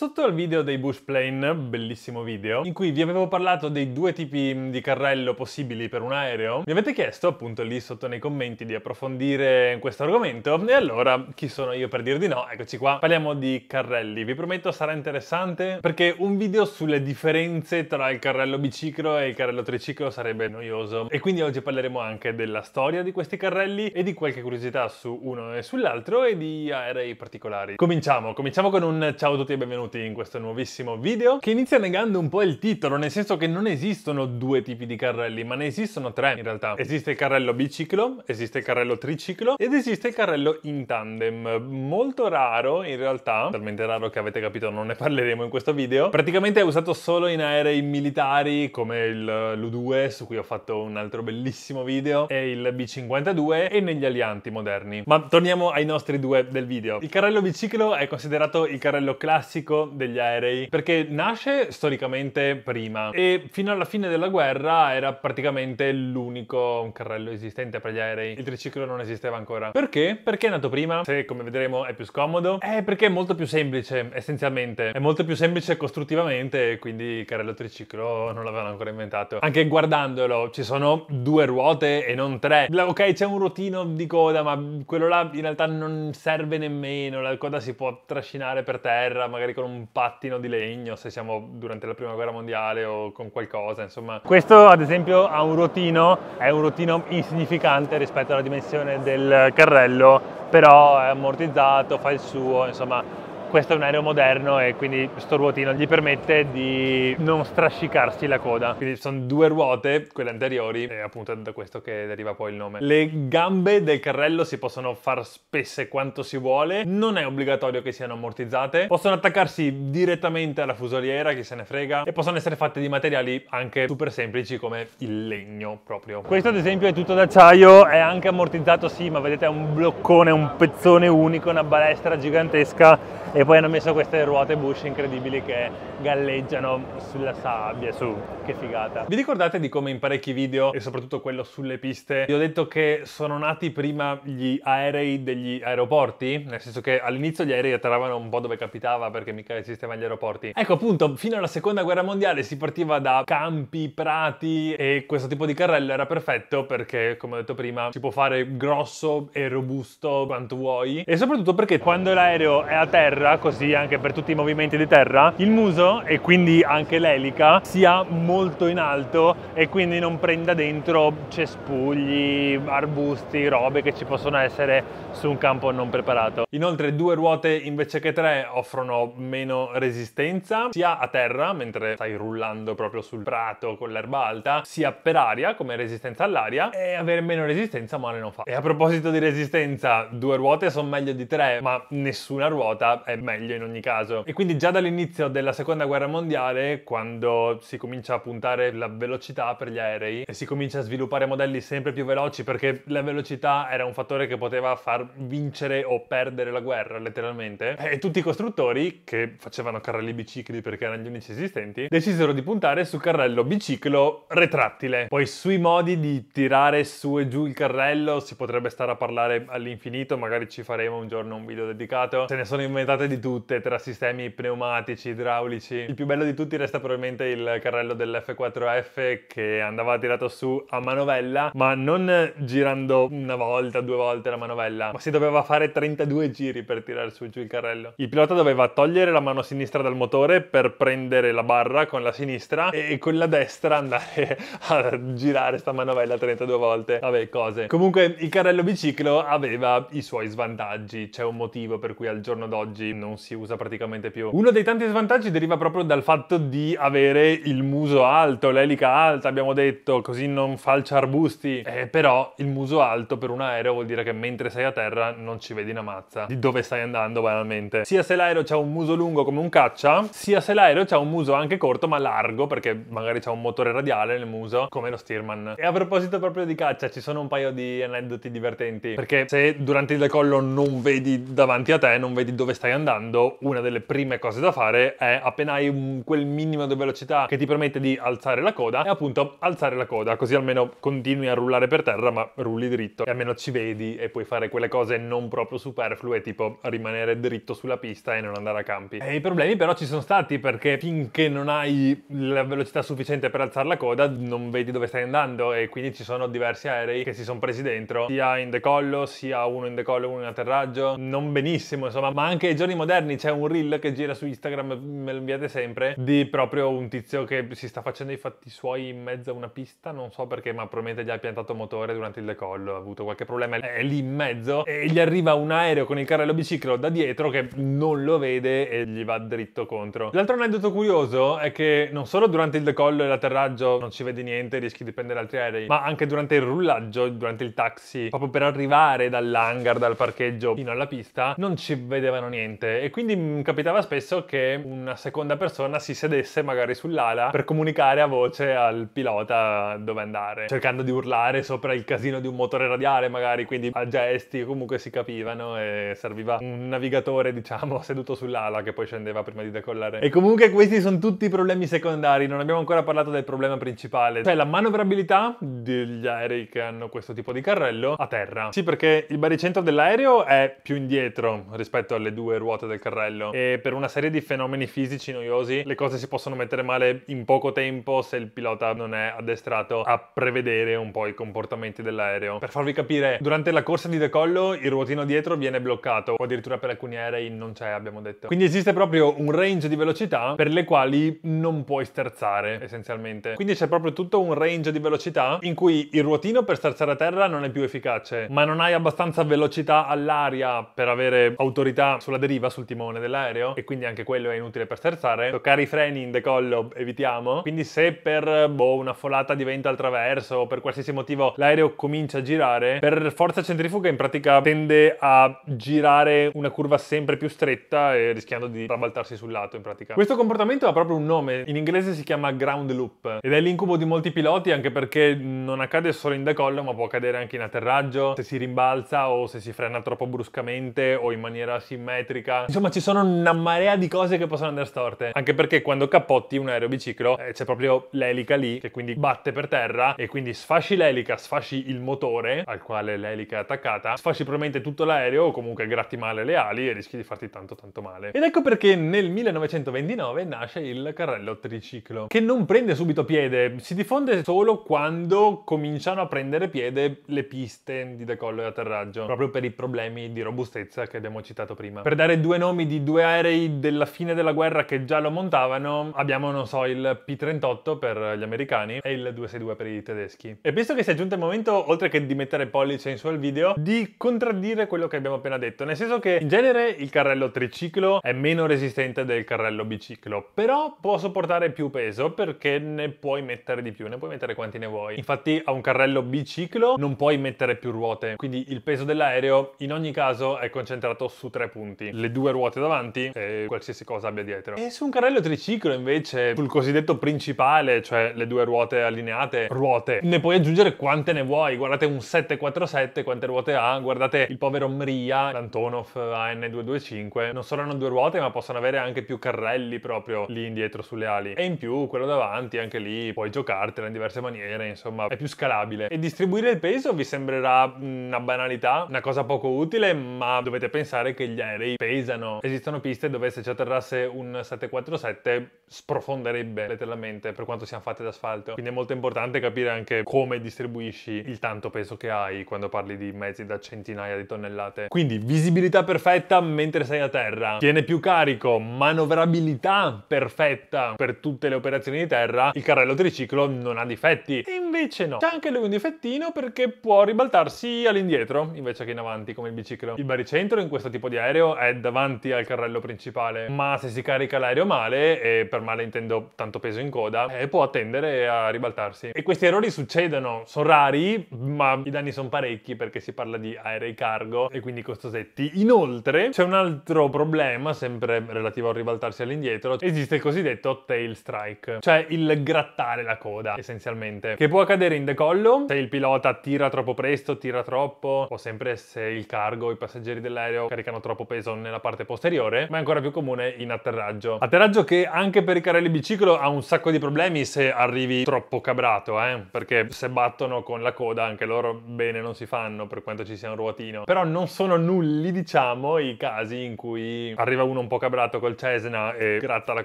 Sotto al video dei bush plane, bellissimo video, in cui vi avevo parlato dei due tipi mm, di carrello possibili per un aereo, mi avete chiesto appunto lì sotto nei commenti di approfondire questo argomento e allora chi sono io per dir di no? Eccoci qua, parliamo di carrelli, vi prometto sarà interessante perché un video sulle differenze tra il carrello biciclo e il carrello triciclo sarebbe noioso e quindi oggi parleremo anche della storia di questi carrelli e di qualche curiosità su uno e sull'altro e di aerei particolari. Cominciamo, cominciamo con un ciao a tutti e benvenuti benvenuti in questo nuovissimo video che inizia negando un po' il titolo, nel senso che non esistono due tipi di carrelli, ma ne esistono tre in realtà. Esiste il carrello biciclo, esiste il carrello triciclo ed esiste il carrello in tandem, molto raro in realtà, talmente raro che avete capito non ne parleremo in questo video. Praticamente è usato solo in aerei militari come il, l'U2 su cui ho fatto un altro bellissimo video e il B52 e negli alianti moderni. Ma torniamo ai nostri due del video. Il carrello biciclo è considerato il carrello classico degli aerei, perché nasce storicamente prima e fino alla fine della guerra era praticamente l'unico carrello esistente per gli aerei. Il triciclo non esisteva ancora. Perché? Perché è nato prima, se come vedremo è più scomodo, è perché è molto più semplice, essenzialmente. È molto più semplice costruttivamente quindi il carrello triciclo non l'avevano ancora inventato. Anche guardandolo ci sono due ruote e non tre. Ok, c'è un rotino di coda, ma quello là in realtà non serve nemmeno, la coda si può trascinare per terra, magari con con un pattino di legno se siamo durante la prima guerra mondiale o con qualcosa, insomma. Questo ad esempio ha un rotino, è un rotino insignificante rispetto alla dimensione del carrello, però è ammortizzato, fa il suo, insomma questo è un aereo moderno e quindi questo ruotino gli permette di non strascicarsi la coda. Quindi sono due ruote, quelle anteriori, e appunto è da questo che deriva poi il nome. Le gambe del carrello si possono far spesse quanto si vuole, non è obbligatorio che siano ammortizzate, possono attaccarsi direttamente alla fusoliera, chi se ne frega, e possono essere fatte di materiali anche super semplici come il legno proprio. Questo ad esempio è tutto d'acciaio, è anche ammortizzato sì, ma vedete è un bloccone, un pezzone unico, una balestra gigantesca e poi hanno messo queste ruote Bush incredibili che galleggiano sulla sabbia, su, che figata. Vi ricordate di come in parecchi video, e soprattutto quello sulle piste, vi ho detto che sono nati prima gli aerei degli aeroporti? Nel senso che all'inizio gli aerei atterravano un po' dove capitava perché mica esistevano gli aeroporti. Ecco appunto, fino alla seconda guerra mondiale si partiva da campi, prati e questo tipo di carrello era perfetto perché, come ho detto prima, si può fare grosso e robusto quanto vuoi. E soprattutto perché quando l'aereo è a terra terra, così anche per tutti i movimenti di terra, il muso e quindi anche l'elica sia molto in alto e quindi non prenda dentro cespugli, arbusti, robe che ci possono essere su un campo non preparato. Inoltre due ruote invece che tre offrono meno resistenza, sia a terra, mentre stai rullando proprio sul prato con l'erba alta, sia per aria come resistenza all'aria e avere meno resistenza male non fa. E a proposito di resistenza, due ruote sono meglio di tre, ma nessuna ruota è meglio in ogni caso. E quindi già dall'inizio della seconda guerra mondiale, quando si comincia a puntare la velocità per gli aerei e si comincia a sviluppare modelli sempre più veloci perché la velocità era un fattore che poteva far vincere o perdere la guerra letteralmente, e tutti i costruttori che facevano carrelli bicicli perché erano gli unici esistenti, decisero di puntare su carrello biciclo retrattile. Poi sui modi di tirare su e giù il carrello si potrebbe stare a parlare all'infinito, magari ci faremo un giorno un video dedicato. Se ne sono inventate di tutte tra sistemi pneumatici, idraulici. Il più bello di tutti resta probabilmente il carrello dell'F4F che andava tirato su a manovella, ma non girando una volta, due volte la manovella, ma si doveva fare 32 giri per tirare su giù il carrello. Il pilota doveva togliere la mano sinistra dal motore per prendere la barra con la sinistra e con la destra andare a girare sta manovella 32 volte. Vabbè, cose. Comunque il carrello biciclo aveva i suoi svantaggi, c'è un motivo per cui al giorno d'oggi non si usa praticamente più. Uno dei tanti svantaggi deriva proprio dal fatto di avere il muso alto, l'elica alta, abbiamo detto, così non falcia arbusti. Eh, però il muso alto per un aereo vuol dire che mentre sei a terra non ci vedi una mazza di dove stai andando banalmente. Sia se l'aereo ha un muso lungo come un caccia, sia se l'aereo ha un muso anche corto ma largo perché magari c'è un motore radiale nel muso come lo Stearman. E a proposito proprio di caccia ci sono un paio di aneddoti divertenti perché se durante il decollo non vedi davanti a te, non vedi dove stai andando, andando, una delle prime cose da fare è appena hai un, quel minimo di velocità che ti permette di alzare la coda, è appunto alzare la coda, così almeno continui a rullare per terra, ma rulli dritto e almeno ci vedi e puoi fare quelle cose non proprio superflue, tipo rimanere dritto sulla pista e non andare a campi. E i problemi però ci sono stati perché finché non hai la velocità sufficiente per alzare la coda, non vedi dove stai andando e quindi ci sono diversi aerei che si sono presi dentro, sia in decollo, sia uno in decollo, uno in atterraggio, non benissimo, insomma, ma anche i giorni giorni moderni c'è un reel che gira su Instagram, me lo inviate sempre, di proprio un tizio che si sta facendo i fatti suoi in mezzo a una pista, non so perché, ma probabilmente gli ha piantato motore durante il decollo, ha avuto qualche problema, è lì in mezzo e gli arriva un aereo con il carrello biciclo da dietro che non lo vede e gli va dritto contro. L'altro aneddoto curioso è che non solo durante il decollo e l'atterraggio non ci vedi niente, rischi di prendere altri aerei, ma anche durante il rullaggio, durante il taxi, proprio per arrivare dall'hangar, dal parcheggio fino alla pista, non ci vedevano niente niente e quindi mh, mm, capitava spesso che una seconda persona si sedesse magari sull'ala per comunicare a voce al pilota dove andare, cercando di urlare sopra il casino di un motore radiale magari, quindi a gesti comunque si capivano e serviva un navigatore diciamo seduto sull'ala che poi scendeva prima di decollare. E comunque questi sono tutti i problemi secondari, non abbiamo ancora parlato del problema principale, cioè la manovrabilità degli aerei che hanno questo tipo di carrello a terra. Sì perché il baricentro dell'aereo è più indietro rispetto alle due ruote ruote del carrello e per una serie di fenomeni fisici noiosi le cose si possono mettere male in poco tempo se il pilota non è addestrato a prevedere un po' i comportamenti dell'aereo. Per farvi capire, durante la corsa di decollo il ruotino dietro viene bloccato o addirittura per alcuni aerei non c'è, abbiamo detto. Quindi esiste proprio un range di velocità per le quali non puoi sterzare essenzialmente. Quindi c'è proprio tutto un range di velocità in cui il ruotino per sterzare a terra non è più efficace, ma non hai abbastanza velocità all'aria per avere autorità sulla deriva saliva sul timone dell'aereo e quindi anche quello è inutile per sterzare. Toccare i freni in decollo evitiamo. Quindi se per boh, una folata diventa vento al traverso o per qualsiasi motivo l'aereo comincia a girare, per forza centrifuga in pratica tende a girare una curva sempre più stretta e rischiando di trabaltarsi sul lato in pratica. Questo comportamento ha proprio un nome, in inglese si chiama ground loop ed è l'incubo di molti piloti anche perché non accade solo in decollo ma può accadere anche in atterraggio, se si rimbalza o se si frena troppo bruscamente o in maniera simmetrica musica. Insomma, ci sono una marea di cose che possono andare storte. Anche perché quando cappotti un aereo biciclo eh, c'è proprio l'elica lì, che quindi batte per terra e quindi sfasci l'elica, sfasci il motore al quale l'elica è attaccata, sfasci probabilmente tutto l'aereo o comunque gratti male le ali e rischi di farti tanto tanto male. Ed ecco perché nel 1929 nasce il carrello triciclo, che non prende subito piede, si diffonde solo quando cominciano a prendere piede le piste di decollo e atterraggio, proprio per i problemi di robustezza che abbiamo citato prima. Per dare due nomi di due aerei della fine della guerra che già lo montavano, abbiamo, non so, il P-38 per gli americani e il 262 per i tedeschi. E penso che sia giunto il momento, oltre che di mettere pollice in su al video, di contraddire quello che abbiamo appena detto. Nel senso che in genere il carrello triciclo è meno resistente del carrello biciclo, però può sopportare più peso perché ne puoi mettere di più, ne puoi mettere quanti ne vuoi. Infatti a un carrello biciclo non puoi mettere più ruote, quindi il peso dell'aereo in ogni caso è concentrato su tre punti. Le le due ruote davanti e qualsiasi cosa abbia dietro. E su un carrello triciclo invece, sul cosiddetto principale, cioè le due ruote allineate, ruote, ne puoi aggiungere quante ne vuoi. Guardate un 747 quante ruote ha, guardate il povero Mria, l'Antonov AN225, non solo hanno due ruote ma possono avere anche più carrelli proprio lì indietro sulle ali. E in più quello davanti, anche lì puoi giocartela in diverse maniere, insomma è più scalabile. E distribuire il peso vi sembrerà una banalità, una cosa poco utile, ma dovete pensare che gli aerei pesano realizzano. Esistono piste dove se ci atterrasse un 747 sprofonderebbe letteralmente per quanto siamo fatti d'asfalto. Quindi è molto importante capire anche come distribuisci il tanto peso che hai quando parli di mezzi da centinaia di tonnellate. Quindi visibilità perfetta mentre sei a terra, tiene più carico, manovrabilità perfetta per tutte le operazioni di terra, il carrello triciclo non ha difetti. E invece no, c'è anche lui un difettino perché può ribaltarsi all'indietro invece che in avanti come il biciclo. Il baricentro in questo tipo di aereo è da davanti al carrello principale, ma se si carica l'aereo male, e per male intendo tanto peso in coda, eh, può tendere a ribaltarsi. E questi errori succedono, sono rari, ma i danni sono parecchi perché si parla di aerei cargo e quindi costosetti. Inoltre c'è un altro problema, sempre relativo al ribaltarsi all'indietro, esiste il cosiddetto tail strike, cioè il grattare la coda essenzialmente, che può accadere in decollo se il pilota tira troppo presto, tira troppo, o sempre se il cargo, i passeggeri dell'aereo caricano troppo peso nella nella parte posteriore, ma è ancora più comune in atterraggio. Atterraggio che anche per i carrelli biciclo ha un sacco di problemi se arrivi troppo cabrato, eh? perché se battono con la coda anche loro bene non si fanno per quanto ci sia un ruotino. Però non sono nulli, diciamo, i casi in cui arriva uno un po' cabrato col Cesna e gratta la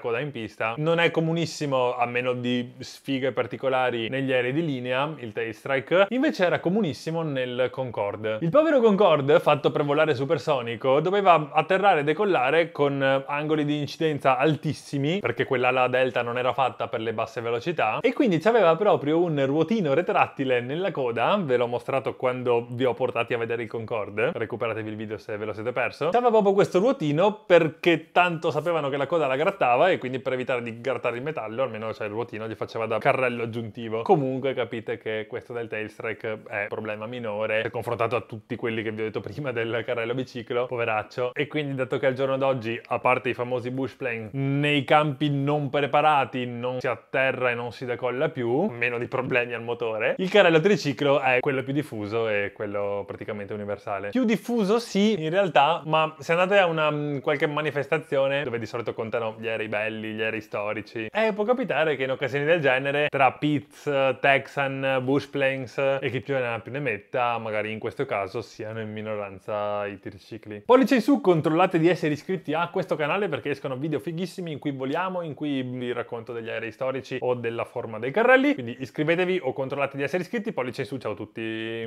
coda in pista. Non è comunissimo, a meno di sfighe particolari, negli aerei di linea, il tail strike. Invece era comunissimo nel Concorde. Il povero Concorde, fatto per volare supersonico, doveva atterrare atterrare e decollare con eh, angoli di incidenza altissimi, perché quell'ala delta non era fatta per le basse velocità, e quindi c'aveva proprio un ruotino retrattile nella coda, ve l'ho mostrato quando vi ho portati a vedere il Concorde, recuperatevi il video se ve lo siete perso, c'aveva proprio questo ruotino perché tanto sapevano che la coda la grattava e quindi per evitare di grattare il metallo, almeno cioè il ruotino gli faceva da carrello aggiuntivo. Comunque capite che questo del tail è un problema minore, se confrontato a tutti quelli che vi ho detto prima del carrello biciclo, poveraccio, e quindi quindi dato che al giorno d'oggi, a parte i famosi bush plane, nei campi non preparati non si atterra e non si decolla più, meno di problemi al motore, il carrello triciclo è quello più diffuso e quello praticamente universale. Più diffuso sì, in realtà, ma se andate a una mm, qualche manifestazione dove di solito contano gli aerei belli, gli aerei storici, e eh, può capitare che in occasioni del genere, tra Pitts, Texan, bush planes e chi più ne ha più ne metta, magari in questo caso siano in minoranza i tricicli. Pollice in su contro controllate di essere iscritti a questo canale perché escono video fighissimi in cui voliamo, in cui vi racconto degli aerei storici o della forma dei carrelli. Quindi iscrivetevi o controllate di essere iscritti. Pollice in su, ciao a tutti.